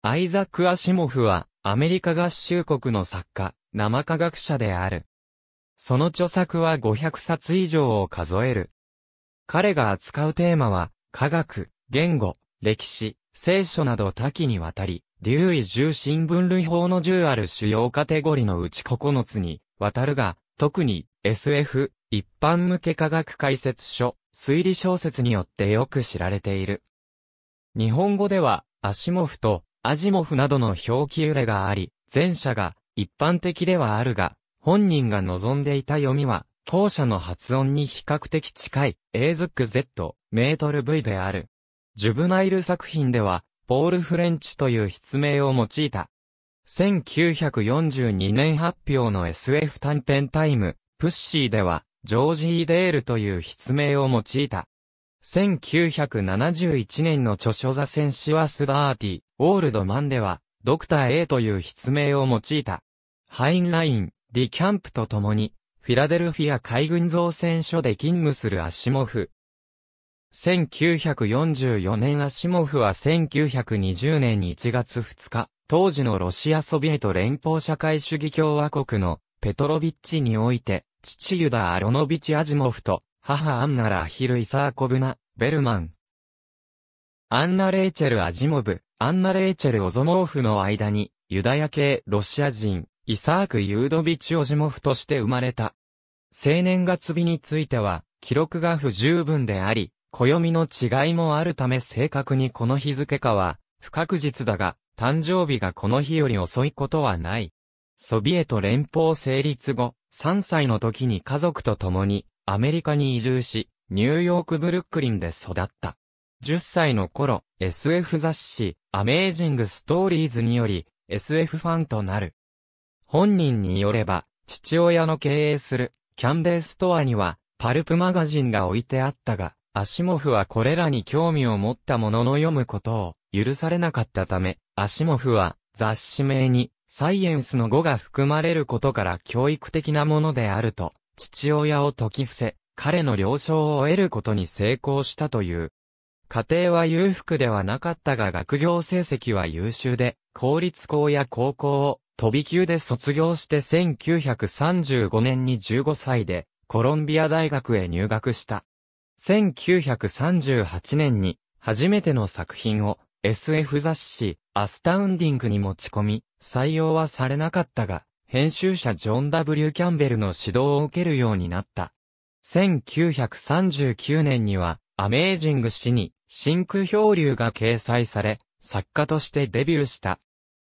アイザック・アシモフは、アメリカ合衆国の作家、生科学者である。その著作は500冊以上を数える。彼が扱うテーマは、科学、言語、歴史、聖書など多岐にわたり、留意重新分類法の10ある主要カテゴリのうち9つに、わたるが、特に、SF、一般向け科学解説書、推理小説によってよく知られている。日本語では、アシモフと、アジモフなどの表記揺れがあり、前者が一般的ではあるが、本人が望んでいた読みは、後者の発音に比較的近い、エーズック Z、メートル V である。ジュブナイル作品では、ポール・フレンチという筆名を用いた。1942年発表の SF 短編タイム、プッシーでは、ジョージ・イデールという筆名を用いた。1971年の著書座戦士はス・ダーティ、オールドマンでは、ドクター A という筆名を用いた。ハインライン、ディキャンプと共に、フィラデルフィア海軍造船所で勤務するアシモフ。1944年アシモフは1920年1月2日、当時のロシアソビエト連邦社会主義共和国のペトロビッチにおいて、父ユダ・アロノビチ・アジモフと母アンナ・ラヒル・イサーコブナ、ベルマン。アンナ・レイチェル・アジモブ、アンナ・レイチェル・オゾモーフの間に、ユダヤ系ロシア人、イサーク・ユードビチ・オジモフとして生まれた。青年月日については、記録が不十分であり、暦の違いもあるため正確にこの日付かは、不確実だが、誕生日がこの日より遅いことはない。ソビエト連邦成立後、3歳の時に家族と共に、アメリカに移住し、ニューヨークブルックリンで育った。10歳の頃、SF 雑誌、アメージングストーリーズにより、SF ファンとなる。本人によれば、父親の経営する、キャンデーストアには、パルプマガジンが置いてあったが、アシモフはこれらに興味を持ったものの読むことを許されなかったため、アシモフは雑誌名にサイエンスの語が含まれることから教育的なものであると父親を解き伏せ、彼の了承を得ることに成功したという。家庭は裕福ではなかったが学業成績は優秀で、公立校や高校を飛び級で卒業して1935年に15歳でコロンビア大学へ入学した。1938年に初めての作品を SF 雑誌アスタウンディングに持ち込み、採用はされなかったが、編集者ジョン・ W・ キャンベルの指導を受けるようになった。1939年には、アメージング誌に、真空漂流が掲載され、作家としてデビューした。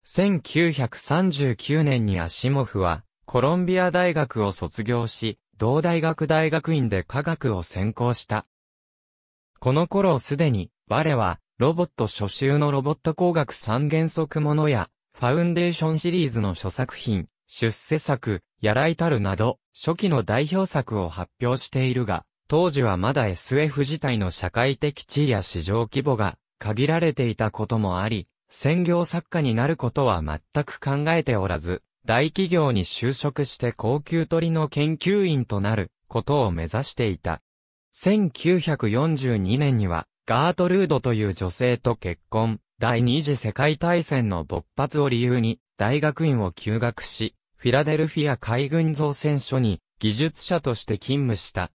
1939年にアシモフは、コロンビア大学を卒業し、同大学大学院で科学を専攻した。この頃すでに、我は、ロボット初集のロボット工学三原則ものや、ファウンデーションシリーズの諸作品、出世作、やらいたるなど、初期の代表作を発表しているが、当時はまだ SF 自体の社会的地位や市場規模が限られていたこともあり、専業作家になることは全く考えておらず、大企業に就職して高級鳥の研究員となることを目指していた。1942年には、ガートルードという女性と結婚、第二次世界大戦の勃発を理由に、大学院を休学し、フィラデルフィア海軍造船所に技術者として勤務した。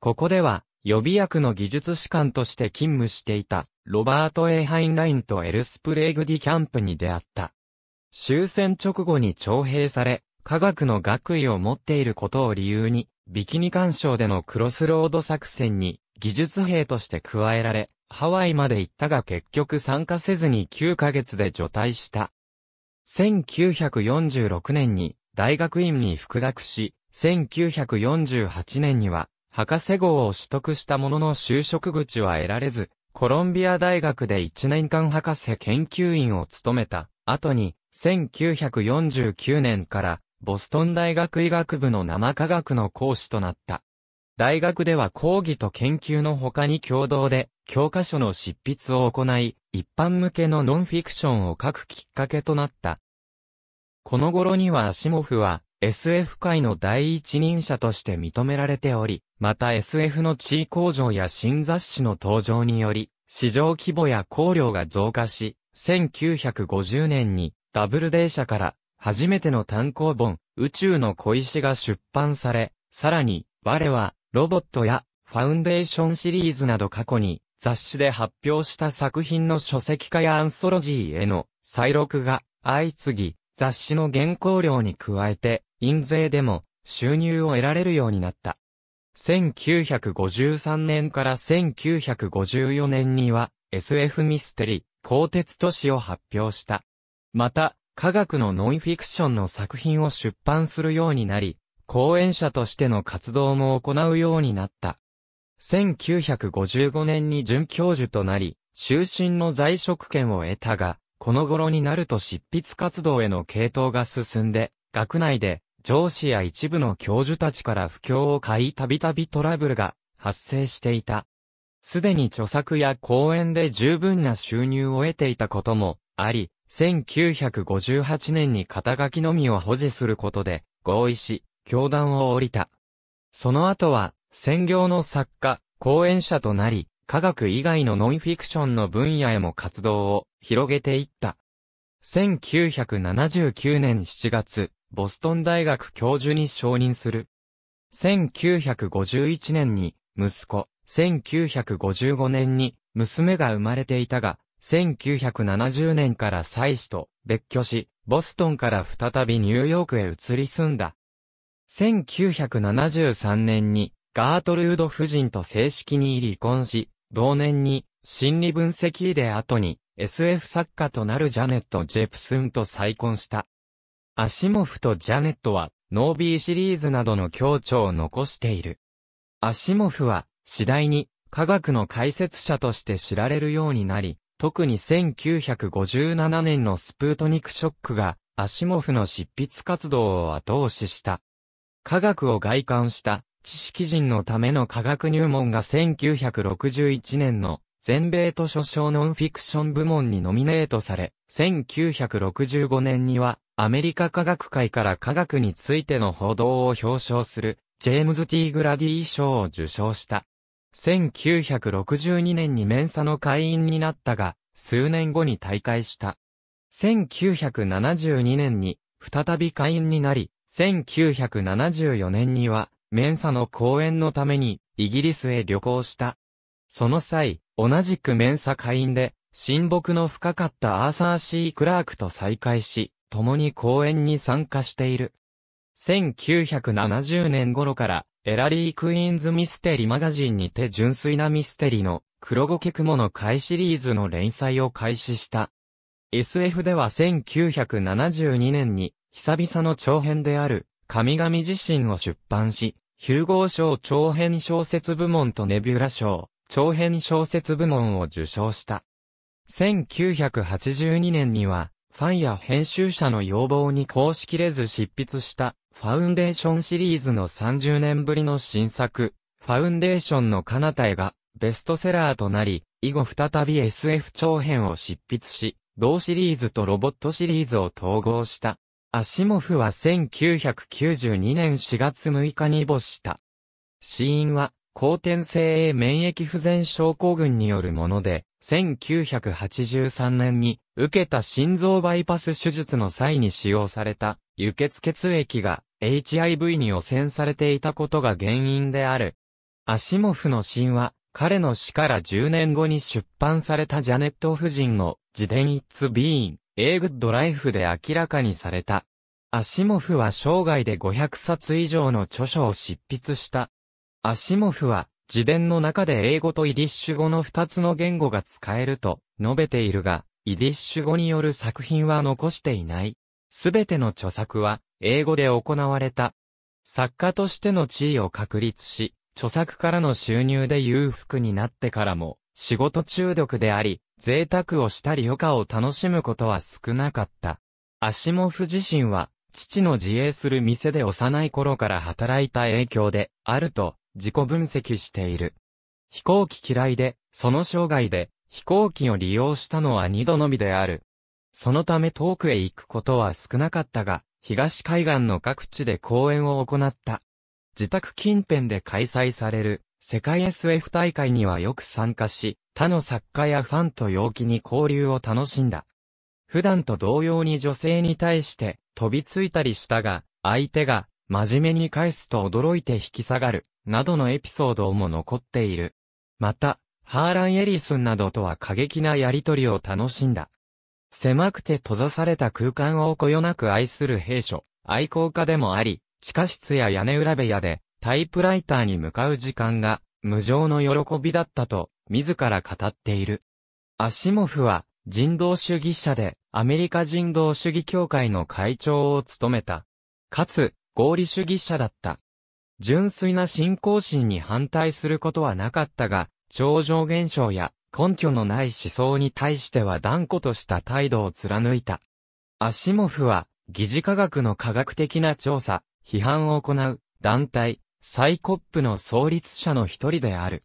ここでは予備役の技術士官として勤務していたロバート・エイハインラインとエルスプレイグ・ディ・キャンプに出会った。終戦直後に徴兵され、科学の学位を持っていることを理由に、ビキニ干渉でのクロスロード作戦に技術兵として加えられ、ハワイまで行ったが結局参加せずに9ヶ月で除隊した。1946年に大学院に復学し、1948年には、博士号を取得したものの就職口は得られず、コロンビア大学で1年間博士研究員を務めた後に、1949年からボストン大学医学部の生科学の講師となった。大学では講義と研究の他に共同で教科書の執筆を行い、一般向けのノンフィクションを書くきっかけとなったこの頃にはアシモフは SF 界の第一人者として認められており、また SF の地位向上や新雑誌の登場により、市場規模や考量が増加し、1950年にダブルデー社から初めての単行本、宇宙の小石が出版され、さらに、我は、ロボットや、ファウンデーションシリーズなど過去に、雑誌で発表した作品の書籍化やアンソロジーへの再録が相次ぎ、雑誌の原稿料に加えて、印税でも収入を得られるようになった。1953年から1954年には SF ミステリー、鋼鉄都市を発表した。また、科学のノンフィクションの作品を出版するようになり、講演者としての活動も行うようになった。1955年に准教授となり、終身の在職権を得たが、この頃になると執筆活動への系統が進んで、学内で上司や一部の教授たちから不況を買いたびたびトラブルが発生していた。すでに著作や講演で十分な収入を得ていたこともあり、1958年に肩書きのみを保持することで合意し、教団を降りた。その後は、専業の作家、講演者となり、科学以外のノンフィクションの分野へも活動を広げていった。1979年7月、ボストン大学教授に承認する。1951年に、息子、1955年に、娘が生まれていたが、1970年から妻子と別居し、ボストンから再びニューヨークへ移り住んだ。1973年に、ガートルード夫人と正式に離婚し、同年に、心理分析医で後に、SF 作家となるジャネット・ジェプスンと再婚した。アシモフとジャネットは、ノービーシリーズなどの強調を残している。アシモフは、次第に、科学の解説者として知られるようになり、特に1957年のスプートニクショックが、アシモフの執筆活動を後押しした。科学を外観した、知識人のための科学入門が1961年の全米図書賞ノンフィクション部門にノミネートされ、1965年には、アメリカ科学界から科学についての報道を表彰する、ジェームズ・ティーグラディー賞を受賞した。1962年にメンサの会員になったが、数年後に退会した。1972年に、再び会員になり、1974年には、メンサの講演のために、イギリスへ旅行した。その際、同じくメンサ会員で、親睦の深かったアーサー・シー・クラークと再会し、共に講演に参加している。1970年頃から、エラリー・クイーンズ・ミステリマガジンにて純粋なミステリの黒ゴケクモの会シリーズの連載を開始した。SF では1972年に、久々の長編である、神々自身を出版し、ヒューゴー賞長編小説部門とネビュラ賞、長編小説部門を受賞した。1982年には、ファンや編集者の要望に公しきれず執筆したファウンデーションシリーズの30年ぶりの新作、ファウンデーションの彼方へがベストセラーとなり、以後再び SF 長編を執筆し、同シリーズとロボットシリーズを統合した。アシモフは1992年4月6日に没した。死因は後天性免疫不全症候群によるもので、1983年に受けた心臓バイパス手術の際に使用された輸血血液が HIV に汚染されていたことが原因である。アシモフの神話、彼の死から10年後に出版されたジャネット夫人の自伝 It's b e i n A Good Life で明らかにされた。アシモフは生涯で500冊以上の著書を執筆した。アシモフは、自伝の中で英語とイディッシュ語の二つの言語が使えると述べているが、イディッシュ語による作品は残していない。すべての著作は、英語で行われた。作家としての地位を確立し、著作からの収入で裕福になってからも、仕事中毒であり、贅沢をしたり余暇を楽しむことは少なかった。アシモフ自身は、父の自営する店で幼い頃から働いた影響で、あると自己分析している。飛行機嫌いで、その生涯で、飛行機を利用したのは二度のみである。そのため遠くへ行くことは少なかったが、東海岸の各地で講演を行った。自宅近辺で開催される、世界 SF 大会にはよく参加し、他の作家やファンと陽気に交流を楽しんだ。普段と同様に女性に対して飛びついたりしたが、相手が真面目に返すと驚いて引き下がる、などのエピソードも残っている。また、ハーラン・エリスンなどとは過激なやりとりを楽しんだ。狭くて閉ざされた空間をこよなく愛する兵所、愛好家でもあり、地下室や屋根裏部屋でタイプライターに向かう時間が無常の喜びだったと自ら語っている。アシモフは人道主義者でアメリカ人道主義協会の会長を務めた。かつ、合理主義者だった。純粋な信仰心に反対することはなかったが、超常現象や根拠のない思想に対しては断固とした態度を貫いた。アシモフは、疑似科学の科学的な調査、批判を行う、団体、サイコップの創立者の一人である。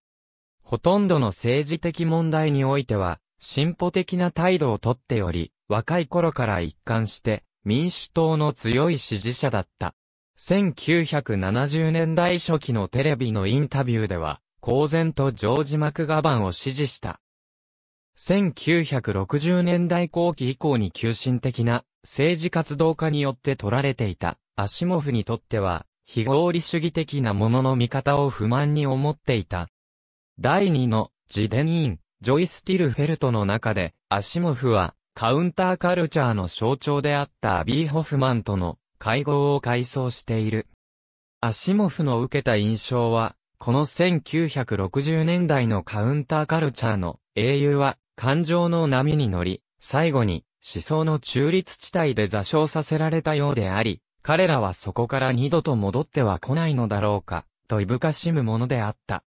ほとんどの政治的問題においては、進歩的な態度をとっており、若い頃から一貫して、民主党の強い支持者だった。1970年代初期のテレビのインタビューでは、公然とジョージ・マクガバンを支持した。1960年代後期以降に急進的な政治活動家によって取られていたアシモフにとっては非合理主義的なものの見方を不満に思っていた。第2の自伝ー員ジョイス・ティルフェルトの中でアシモフはカウンターカルチャーの象徴であったアビー・ホフマンとの会合を改装している。アシモフの受けた印象は、この1960年代のカウンターカルチャーの英雄は感情の波に乗り、最後に思想の中立地帯で座礁させられたようであり、彼らはそこから二度と戻っては来ないのだろうか、といぶかしむものであった。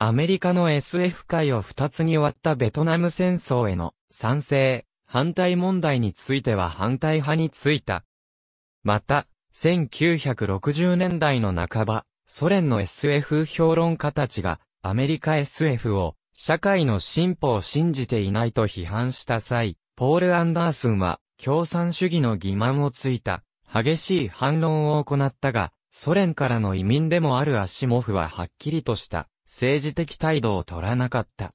アメリカの SF 界を二つに割ったベトナム戦争への賛成、反対問題については反対派についたまた、1960年代の半ば、ソ連の SF 評論家たちが、アメリカ SF を、社会の進歩を信じていないと批判した際、ポール・アンダースンは、共産主義の欺瞞をついた、激しい反論を行ったが、ソ連からの移民でもあるアシモフははっきりとした、政治的態度を取らなかった。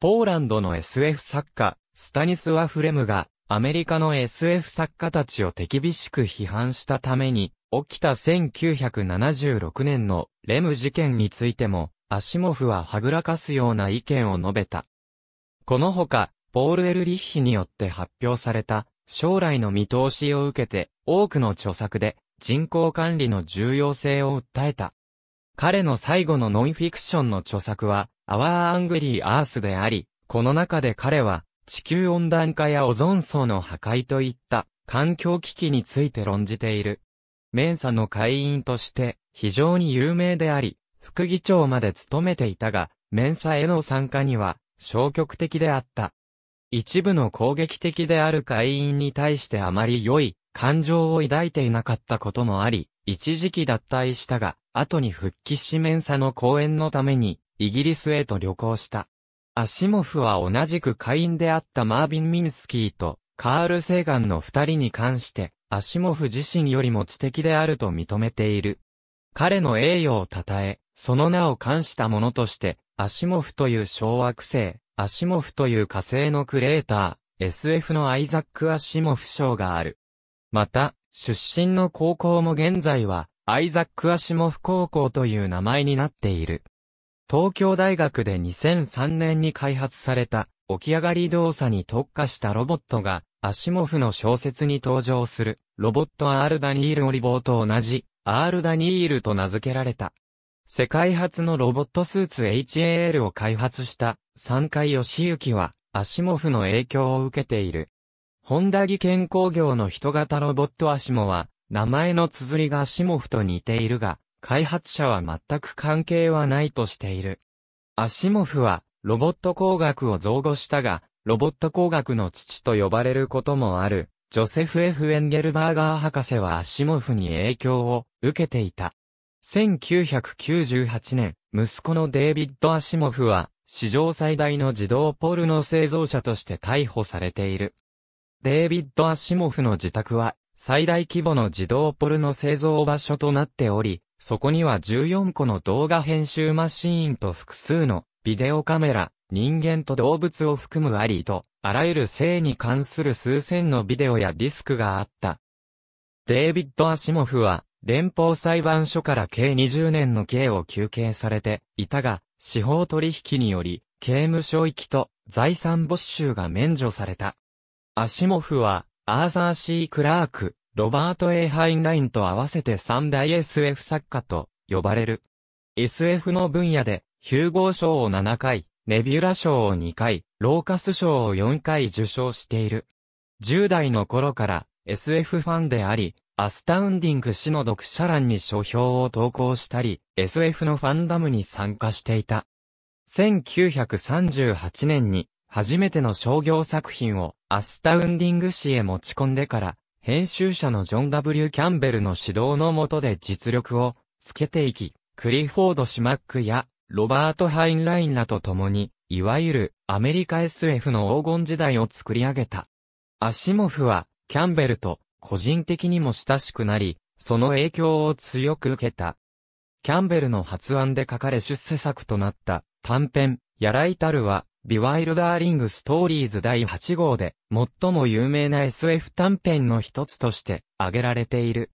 ポーランドの SF 作家、スタニスワ・フレムが、アメリカの SF 作家たちを手厳しく批判したために、起きた1976年のレム事件についても、アシモフははぐらかすような意見を述べた。このほか、ポール・エルリッヒによって発表された、将来の見通しを受けて、多くの著作で、人口管理の重要性を訴えた。彼の最後のノンフィクションの著作は、Our Angry Earth であり、この中で彼は、地球温暖化やオゾン層の破壊といった環境危機について論じている。メンサの会員として非常に有名であり、副議長まで務めていたが、メンサへの参加には消極的であった。一部の攻撃的である会員に対してあまり良い感情を抱いていなかったこともあり、一時期脱退したが、後に復帰しメンサの講演のためにイギリスへと旅行した。アシモフは同じく会員であったマービン・ミンスキーとカール・セーガンの二人に関して、アシモフ自身よりも知的であると認めている。彼の栄誉を称え、その名を冠したものとして、アシモフという小惑星、アシモフという火星のクレーター、SF のアイザック・アシモフ賞がある。また、出身の高校も現在は、アイザック・アシモフ高校という名前になっている。東京大学で2003年に開発された、起き上がり動作に特化したロボットが、アシモフの小説に登場する、ロボットアールダニールオリボーと同じ、アールダニールと名付けられた。世界初のロボットスーツ HAL を開発した、三階義行は、アシモフの影響を受けている。ホンダギ健康業の人型ロボットアシモは、名前の綴りがアシモフと似ているが、開発者は全く関係はないとしている。アシモフは、ロボット工学を造語したが、ロボット工学の父と呼ばれることもある、ジョセフ・ F・ エンゲルバーガー博士はアシモフに影響を受けていた。1998年、息子のデイビッド・アシモフは、史上最大の自動ポルノ製造者として逮捕されている。デイビッド・アシモフの自宅は、最大規模の自動ポルノ製造場所となっており、そこには14個の動画編集マシーンと複数のビデオカメラ、人間と動物を含むありと、あらゆる性に関する数千のビデオやディスクがあった。デイビッド・アシモフは、連邦裁判所から計20年の刑を求刑されていたが、司法取引により、刑務所行きと財産没収が免除された。アシモフは、アーサー・シー・クラーク、ロバート・ A・ ハインラインと合わせて三大 SF 作家と呼ばれる。SF の分野で、ヒューゴー賞を7回、ネビュラ賞を2回、ローカス賞を4回受賞している。10代の頃から SF ファンであり、アスタウンディング誌の読者欄に書評を投稿したり、SF のファンダムに参加していた。1938年に初めての商業作品をアスタウンディング誌へ持ち込んでから編集者のジョン・ W・ キャンベルの指導の下で実力をつけていき、クリフォード・シマックやロバート・ハインラインらと共に、いわゆるアメリカ SF の黄金時代を作り上げた。アシモフはキャンベルと個人的にも親しくなり、その影響を強く受けた。キャンベルの発案で書かれ出世作となった短編、やらいたるは、ビワイルダーリングストーリーズ第8号で、最も有名な SF 短編の一つとして挙げられている。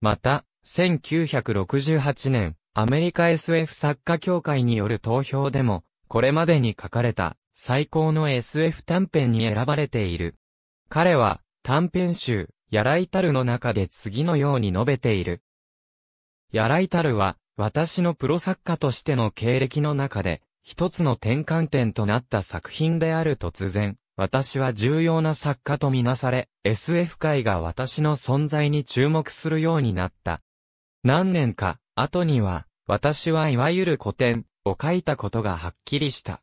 また、1968年、アメリカ SF 作家協会による投票でも、これまでに書かれた最高の SF 短編に選ばれている。彼は、短編集、ヤライタルの中で次のように述べている。ヤライタルは、私のプロ作家としての経歴の中で、一つの転換点となった作品である突然、私は重要な作家とみなされ、SF 界が私の存在に注目するようになった。何年か、後には、私はいわゆる古典を書いたことがはっきりした。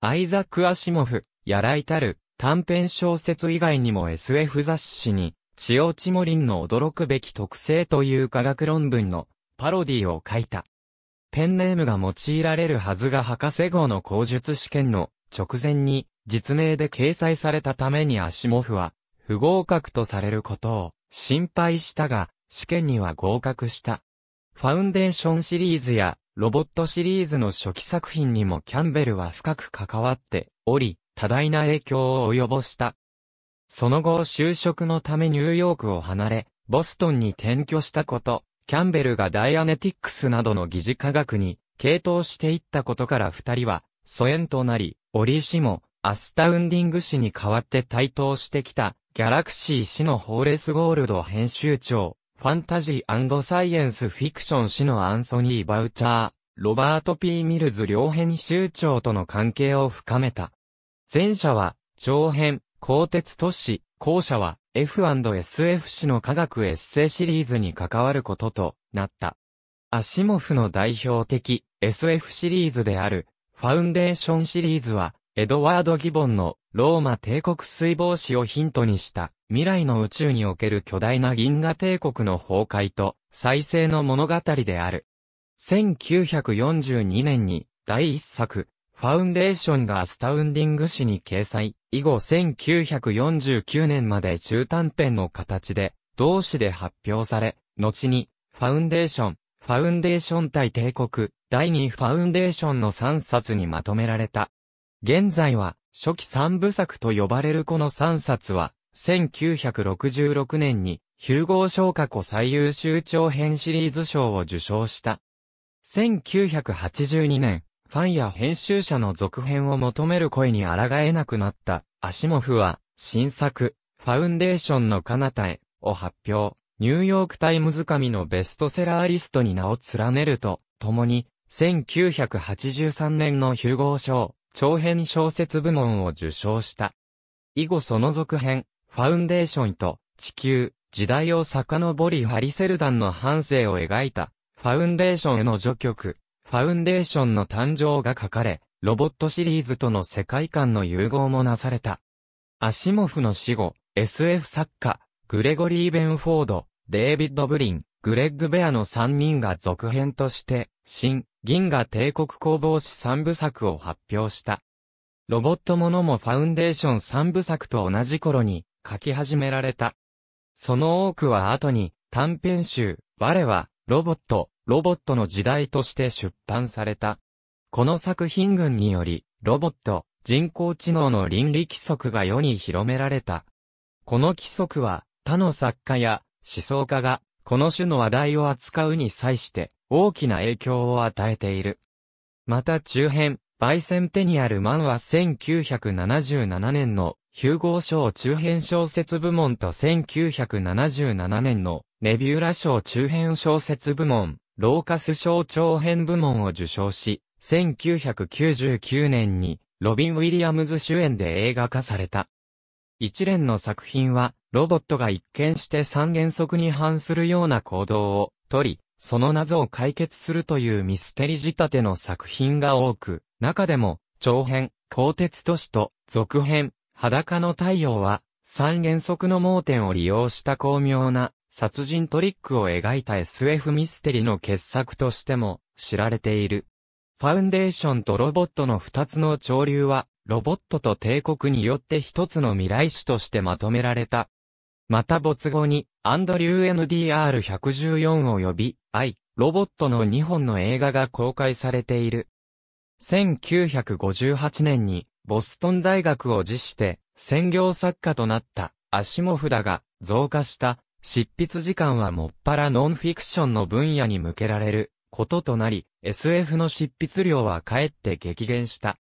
アイザック・アシモフ、やらいたる、短編小説以外にも SF 雑誌に、チオチモリンの驚くべき特性という科学論文のパロディを書いた。ペンネームが用いられるはずが博士号の口述試験の直前に実名で掲載されたためにアシモフは不合格とされることを心配したが試験には合格した。ファウンデーションシリーズやロボットシリーズの初期作品にもキャンベルは深く関わっており、多大な影響を及ぼした。その後就職のためニューヨークを離れ、ボストンに転居したこと、キャンベルがダイアネティックスなどの疑似科学に傾倒していったことから二人は疎遠となり、折氏もアスタウンディング氏に代わって台頭してきたギャラクシー氏のホーレス・ゴールド編集長、ファンタジーサイエンスフィクション氏のアンソニー・バウチャー、ロバート・ P・ ミルズ両編集長との関係を深めた。前者は、長編、鋼鉄都市、後者は F&SF 誌の科学エッセイシリーズに関わることとなった。アシモフの代表的 SF シリーズであるファウンデーションシリーズはエドワード・ギボンのローマ帝国水防止をヒントにした未来の宇宙における巨大な銀河帝国の崩壊と再生の物語である。1942年に第一作ファウンデーションがアスタウンディング誌に掲載、以後1949年まで中短編の形で、同誌で発表され、後に、ファウンデーション、ファウンデーション対帝国、第2ファウンデーションの3冊にまとめられた。現在は、初期3部作と呼ばれるこの3冊は、1966年に、ヒューゴー賞過去最優秀長編シリーズ賞を受賞した。1982年、ファンや編集者の続編を求める声に抗えなくなったアシモフは新作ファウンデーションの彼方へを発表。ニューヨークタイムズ紙のベストセラーリストに名を連ねると、共に、1983年のヒューゴー賞、長編小説部門を受賞した。以後その続編、ファウンデーションと、地球、時代を遡りハリセルダンの半生を描いた、ファウンデーションへの序曲、ファウンデーションの誕生が書かれ、ロボットシリーズとの世界観の融合もなされた。アシモフの死後、SF 作家、グレゴリー・ベンフォード、デイビッド・ブリン、グレッグ・ベアの3人が続編として、新、銀河帝国工房史3部作を発表した。ロボットものもファウンデーション3部作と同じ頃に書き始められた。その多くは後に短編集、我はロボット、ロボットの時代として出版された。この作品群により、ロボット、人工知能の倫理規則が世に広められた。この規則は、他の作家や思想家が、この種の話題を扱うに際して、大きな影響を与えている。また中編、バイセンテニアルマンは1977年のヒューゴー賞中編小説部門と1977年のネビューラ賞中編小説部門、ローカス賞長編部門を受賞し、1999年にロビン・ウィリアムズ主演で映画化された。一連の作品は、ロボットが一見して三原則に反するような行動をとり、その謎を解決するというミステリ仕立ての作品が多く、中でも、長編、鋼鉄都市と、続編、裸の太陽は、三原則の盲点を利用した巧妙な殺人トリックを描いた SF ミステリの傑作としても知られている。ファウンデーションとロボットの二つの潮流は、ロボットと帝国によって一つの未来史としてまとめられた。また没後に、アンドリュー NDR114 及び、I、ロボットの2本の映画が公開されている。1958年に、ボストン大学を辞して、専業作家となった、アシモフだが、増加した、執筆時間はもっぱらノンフィクションの分野に向けられることとなり、SF の執筆量はかえって激減した。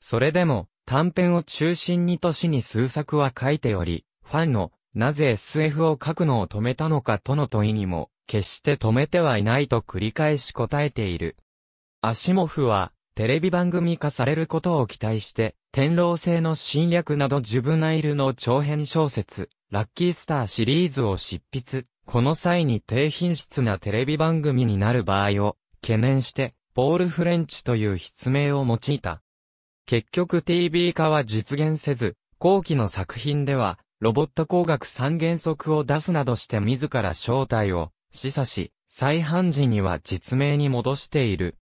それでも、短編を中心に年に数作は書いており、ファンの、なぜ SF を書くのを止めたのかとの問いにも、決して止めてはいないと繰り返し答えている。アシモフは、テレビ番組化されることを期待して、天狼星の侵略などジュブナイルの長編小説、ラッキースターシリーズを執筆。この際に低品質なテレビ番組になる場合を懸念して、ポール・フレンチという筆名を用いた。結局 TV 化は実現せず、後期の作品では、ロボット工学三原則を出すなどして自ら正体を示唆し、再犯時には実名に戻している。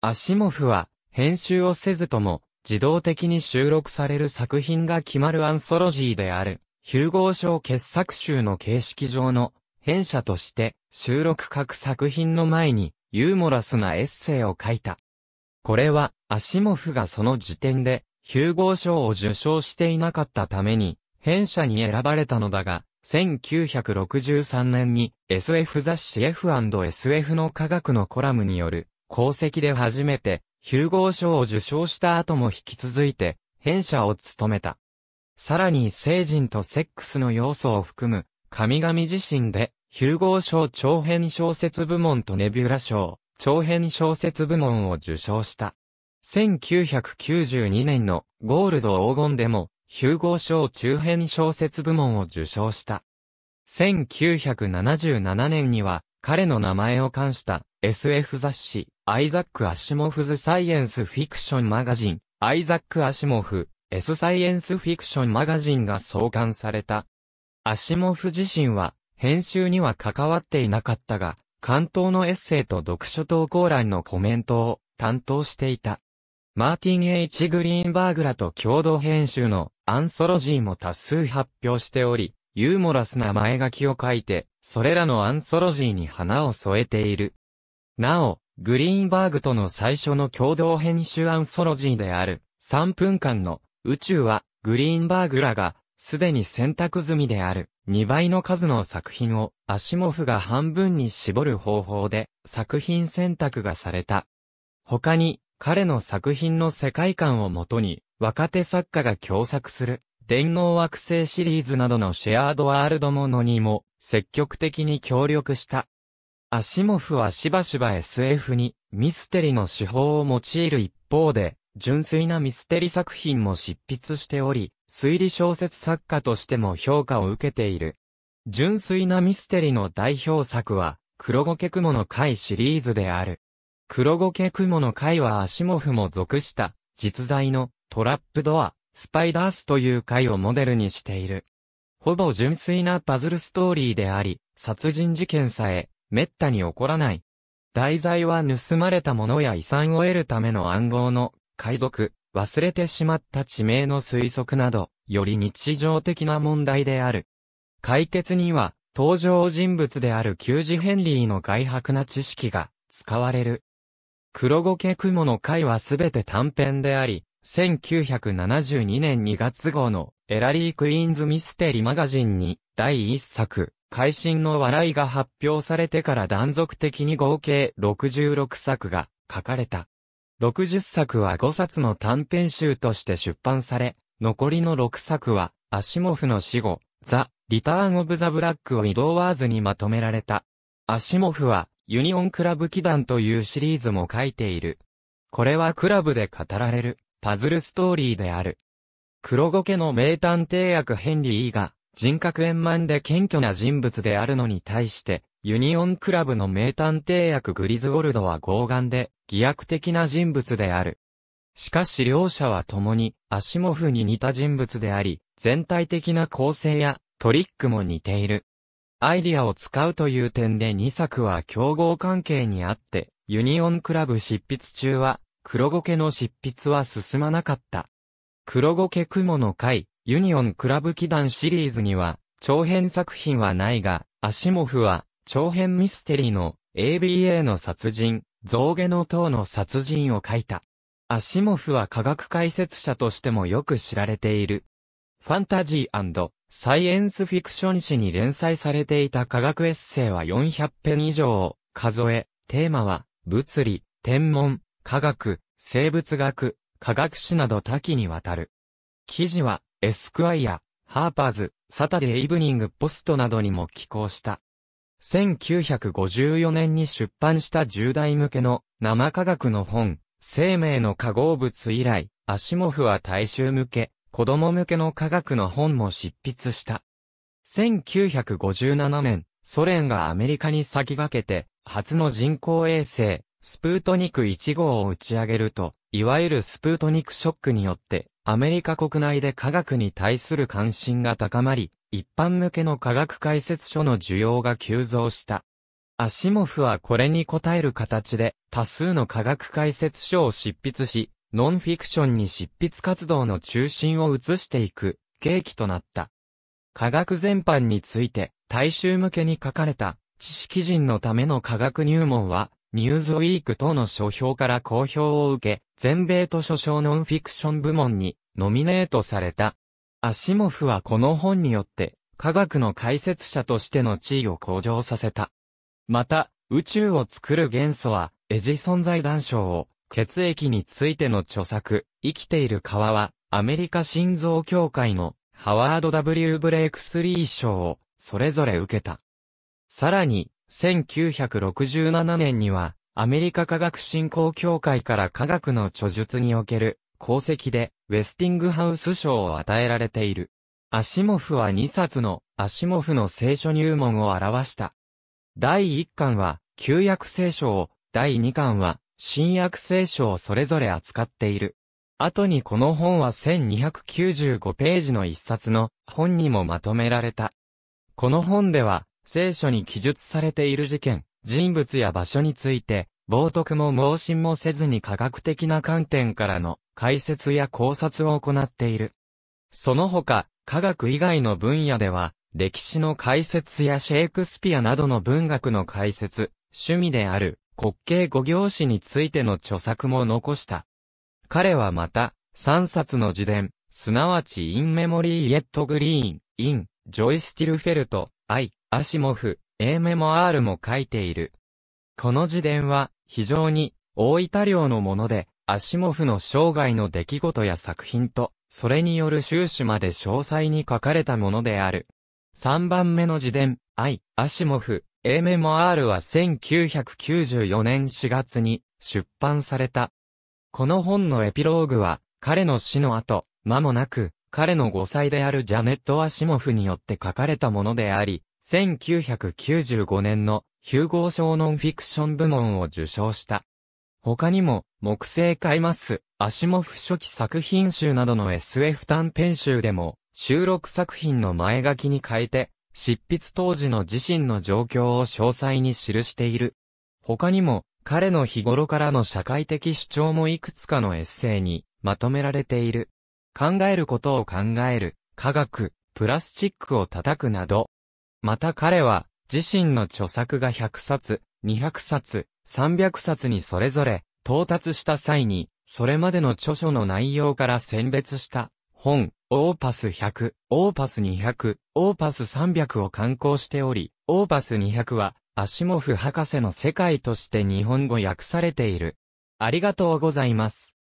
アシモフは、編集をせずとも、自動的に収録される作品が決まるアンソロジーである。ヒューゴー賞傑作集の形式上の編者として収録各作品の前にユーモラスなエッセイを書いた。これはアシモフがその時点でヒューゴー賞を受賞していなかったために編者に選ばれたのだが、1963年に SF 雑誌 F&SF の科学のコラムによる功績で初めてヒューゴー賞を受賞した後も引き続いて編者を務めた。さらに聖人とセックスの要素を含む、神々自身で、ヒューゴー賞長編小説部門とネビュラ賞長編小説部門を受賞した。1992年のゴールド黄金でも、ヒューゴー賞中編小説部門を受賞した。1977年には、彼の名前を冠した SF 雑誌、アイザック・アシモフズ・サイエンス・フィクション・マガジン、アイザック・アシモフ、S サイエンスフィクションマガジンが創刊された。アシモフ自身は、編集には関わっていなかったが、関東のエッセイと読書投稿欄のコメントを担当していた。マーティン・ H・ グリーンバーグらと共同編集のアンソロジーも多数発表しており、ユーモラスな前書きを書いて、それらのアンソロジーに花を添えている。なお、グリーンバーグとの最初の共同編集アンソロジーである、3分間の宇宙は、グリーンバーグらが、すでに選択済みである、2倍の数の作品を、アシモフが半分に絞る方法で、作品選択がされた。他に、彼の作品の世界観をもとに、若手作家が共作する、電脳惑星シリーズなどのシェアードワールドものにも、積極的に協力した。アシモフはしばしば SF に、ミステリの手法を用いる一方で、純粋なミステリ作品も執筆しており、推理小説作家としても評価を受けている。純粋なミステリの代表作は、黒ゴケクモの会シリーズである。黒ゴケクモの会はアシモフも属した、実在のトラップドア、スパイダースという会をモデルにしている。ほぼ純粋なパズルストーリーであり、殺人事件さえ、滅多に起こらない。題材は盗まれたものや遺産を得るための暗号の解読、忘れてしまった地名の推測など、より日常的な問題である。解決には、登場人物である旧字ヘンリーの外泊な知識が使われる。黒ゴケ雲の回はすべて短編であり、1972年2月号のエラリー・クイーンズ・ミステリマガジンに第一作、会心の笑いが発表されてから断続的に合計66作が書かれた。60作は5冊の短編集として出版され、残りの6作は、アシモフの死後、ザ・リターン・オブ・ザ・ブラック・を移動ワーズにまとめられた。アシモフは、ユニオン・クラブ・祈願というシリーズも書いている。これはクラブで語られる、パズルストーリーである。黒ゴケの名探偵役ヘンリーが、人格円満で謙虚な人物であるのに対して、ユニオンクラブの名探偵役グリズゴルドは傲眼で、偽悪的な人物である。しかし両者は共に、アシモフに似た人物であり、全体的な構成やトリックも似ている。アイディアを使うという点で2作は競合関係にあって、ユニオンクラブ執筆中は、黒ゴケの執筆は進まなかった。黒ゴケ雲の会、ユニオンクラブ祈願シリーズには、長編作品はないが、アシモフは、長編ミステリーの ABA の殺人、象牙の塔の殺人を書いた。アシモフは科学解説者としてもよく知られている。ファンタジーサイエンスフィクション誌に連載されていた科学エッセイは400編以上を数え、テーマは、物理、天文、科学、生物学、科学史など多岐にわたる。記事は、エスクワイア、ハーパーズ、サタデーイブニングポストなどにも寄稿した。1954年に出版した10代向けの生科学の本、生命の化合物以来、アシモフは大衆向け、子供向けの科学の本も執筆した。1957年、ソ連がアメリカに先駆けて、初の人工衛星、スプートニク1号を打ち上げると、いわゆるスプートニクショックによって、アメリカ国内で科学に対する関心が高まり、一般向けの科学解説書の需要が急増した。アシモフはこれに応える形で多数の科学解説書を執筆し、ノンフィクションに執筆活動の中心を移していく契機となった。科学全般について大衆向けに書かれた知識人のための科学入門はニューズウィーク等の書評から好評を受け、全米図書賞ノンフィクション部門にノミネートされた。アシモフはこの本によって、科学の解説者としての地位を向上させた。また、宇宙を作る元素は、エジソン財団賞を、血液についての著作、生きている川は、アメリカ心臓協会の、ハワード W ブレイクスリー賞を、それぞれ受けた。さらに、1967年には、アメリカ科学振興協会から科学の著述における、功績で、ウェスティングハウス賞を与えられている。アシモフは2冊のアシモフの聖書入門を表した。第1巻は旧約聖書を、第2巻は新約聖書をそれぞれ扱っている。後にこの本は1295ページの一冊の本にもまとめられた。この本では聖書に記述されている事件、人物や場所について冒徳も盲信もせずに科学的な観点からの解説や考察を行っている。その他、科学以外の分野では、歴史の解説やシェイクスピアなどの文学の解説、趣味である滑稽五行詩についての著作も残した。彼はまた、3冊の自伝、すなわちインメモリー・イエット・グリーン、イン、ジョイ・スティルフェルト、アイ、アシモフ、エーメモアールも書いている。この自伝は、非常に大分量のもので、アシモフの生涯の出来事や作品と、それによる収支まで詳細に書かれたものである。3番目の自伝、愛、アシモフ、A メモ R は1994年4月に出版された。この本のエピローグは、彼の死の後、間もなく、彼の5歳であるジャネット・アシモフによって書かれたものであり、1995年のヒューゴー賞ノンフィクション部門を受賞した。他にも、木星カイマス、アシモフ初期作品集などの SF 短編集でも、収録作品の前書きに変えて、執筆当時の自身の状況を詳細に記している。他にも、彼の日頃からの社会的主張もいくつかのエッセイにまとめられている。考えることを考える、科学、プラスチックを叩くなど。また彼は、自身の著作が100冊、200冊、300冊にそれぞれ到達した際に、それまでの著書の内容から選別した本、オーパス100、オーパス200、オーパス300を刊行しており、オーパス200は、アシモフ博士の世界として日本語訳されている。ありがとうございます。